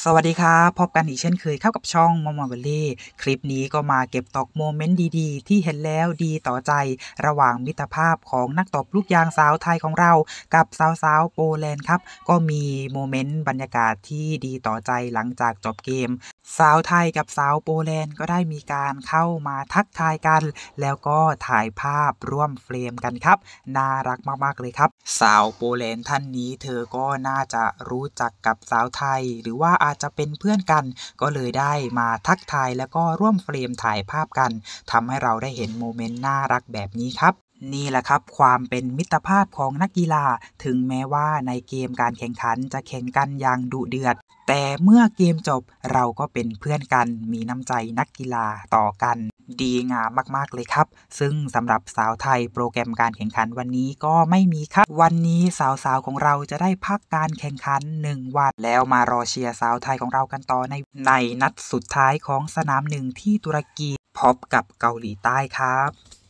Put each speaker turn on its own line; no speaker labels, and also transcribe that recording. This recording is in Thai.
สวัสดีครับพบกันอีกเช่นเคยเข้ากับช่องมอมอเบลลี่คลิปนี้ก็มาเก็บตกโมเมนต์ดีๆ ที่เห็นแล้วดีต่อใจ ระหว่างมิตรภาพของนักตบลูกยางสาวไทยของเรากับสาว ๆ โปแลนด์ครับ ก็มีโมเมนต์บรรยากาศที่ดีต่อใจหลังจากจบเกม สาวไทยกับสาวโปแลนด์ก็ได้มีการเข้ามาทักทายกัน แล้วก็ถ่ายภาพร่วมเฟรมกันครับน่ารักมากๆเลยครับสาวโปแลนด์ท่านนี้เธอก็น่าจะรู้จักกับสาวไทยหรือว่าอาจจะเป็นเพื่อนกันก็เลยได้มาทักทายแล้วก็ร่วมเฟรมถ่ายภาพกันทำให้เราได้เห็นโมเมนต์น่ารักแบบนี้ครับนี่แหละครับความเป็นมิตรภาพของนักกีฬา ถึงแม้ว่าในเกมการแข่งขันจะแข่งกันอย่างดุเดือด แต่เมื่อเกมจบเราก็เป็นเพื่อนกันมีน้ำใจนักกีฬาต่อกัน ดีงามมากๆเลยครับ ซึ่งสำหรับสาวไทยโปรแกรมการแข่งขันวันนี้ก็ไม่มีครับวันนี้สาวๆ ของเราจะได้พักการแข่งขัน 1 วัน แล้วมารอเชียร์สาวไทยของเรากันต่อในในนัดสุดท้ายของสนามหนึ่งที่ตุรกีพบกับเกาหลีใต้ครับ